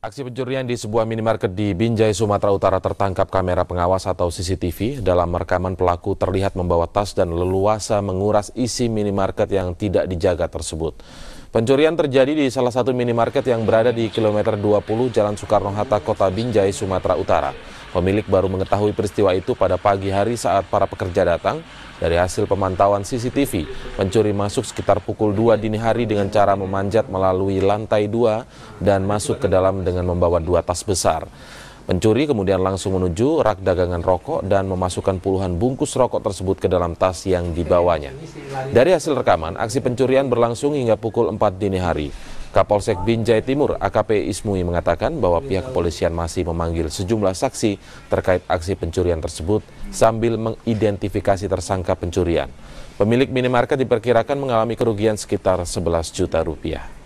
Aksi pencurian di sebuah minimarket di Binjai, Sumatera Utara tertangkap kamera pengawas atau CCTV. Dalam rekaman pelaku terlihat membawa tas dan leluasa menguras isi minimarket yang tidak dijaga tersebut. Pencurian terjadi di salah satu minimarket yang berada di kilometer 20 Jalan Soekarno-Hatta, Kota Binjai, Sumatera Utara. Pemilik baru mengetahui peristiwa itu pada pagi hari saat para pekerja datang. Dari hasil pemantauan CCTV, pencuri masuk sekitar pukul 2 dini hari dengan cara memanjat melalui lantai 2 dan masuk ke dalam dengan membawa dua tas besar. Pencuri kemudian langsung menuju rak dagangan rokok dan memasukkan puluhan bungkus rokok tersebut ke dalam tas yang dibawanya. Dari hasil rekaman, aksi pencurian berlangsung hingga pukul 4 dini hari. Kapolsek Binjai Timur AKP Ismui mengatakan bahwa pihak kepolisian masih memanggil sejumlah saksi terkait aksi pencurian tersebut sambil mengidentifikasi tersangka pencurian. Pemilik minimarket diperkirakan mengalami kerugian sekitar 11 juta rupiah.